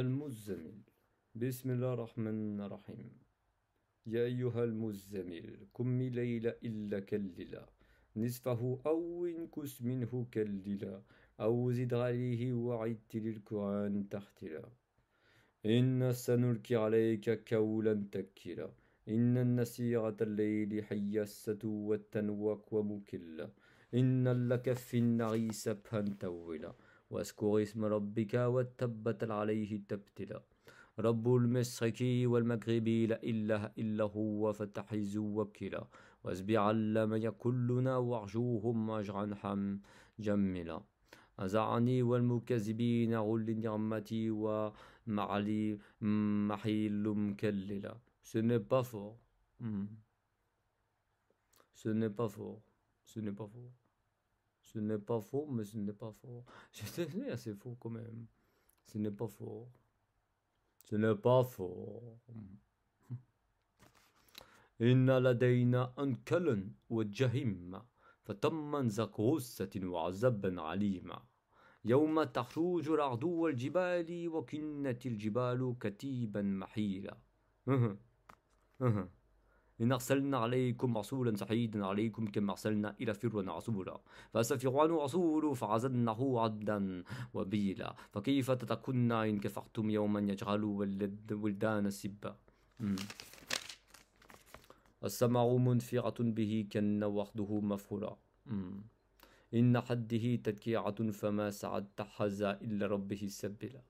المزمل بسم الله الرحمن الرحيم يا أيها المزمل قم ليلة إلا كللا نصفه أو انكس منه كللا أو زد عليه وعدل للقرآن تحتلا إن سنلقي عليك كولا تكلا إن النسيرة الليل حيسة والتنوك ومكلا إن لك في النعيس بهن تولا واذكر اسم ربك وتبت عليه تبتلا رب المشرق والمغرب لا إله إلا هو فتحز وكلا واسبع علم يكلنا وارجوهم أجرا حم جملا أزعني والمكذبين غل نعمتي ومعلي محيل مكللا Ce n'est pas fort. Mm. Ce n'est pas fort. Ce n'est pas fort. Ce n'est pas fort, mais ce n'est pas fort. Je te dis quand même. Ce n'est pas fort. Ce n'est pas fort. Innal adeena an kallun wa jahim, fatumma zakwusta wa 'adhaban 'aleema. Yawma takhruju al'adu wa aljibali wa kannot aljibalu katiban mahila. Uh-huh. Uh-huh. لنرسلنا عليكم رسولا سعيدا عليكم كما أرسلنا إلى فرعون رسولا فأسى فرعون رسول فعزلناه عبدا وبيلا فكيف تتكون إن كفرتم يوما يجعل ولدان سبا السمع منفرة به كان وحده مفعولا إن حده تكيعة فما سعد تحزى إلا ربه سبلا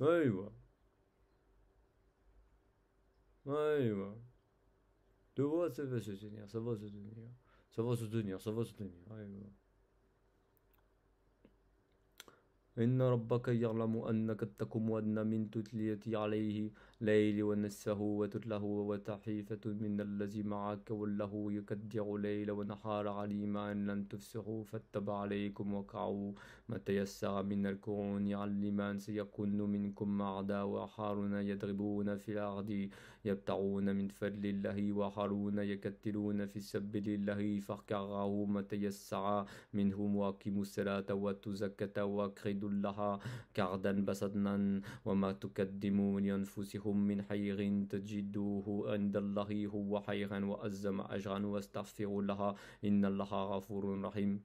أيوه Ouais, voix Ça va se tenir, ça va se tenir. Ça va se tenir, ça va se tenir. Ouais, va. إن ربك يعلم أنك تقوم أدنى من تتليتي عليه ليل ونسه وتتله وتحيفة من الذي معك والله يكدع ليل ونحار عليما أن لن تفسحوا فاتبع عليكم وقعوا ما تيسر من الكون يعلم أن سيكون منكم أعداء وحارون يضربون في الأرض يبتعون من فضل الله وحارون يكتلون في سبيل الله فاقرعوا ما تيسر منهم وأقيموا الصلاة وأتوا الزكاة الحمد لها كعدا بسدنا وما تكدموا من أنفسهم من حيغ تجدوه عند الله هو حيرا وأزم أجرا واستغفروا لها إن الله غفور رحيم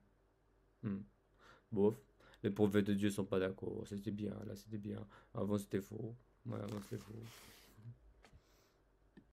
بوف hmm. Les prophètes de Dieu sont pas d'accord. C'était bien, là c'était bien. Avant c'était faux. Ouais, avant c'était faux.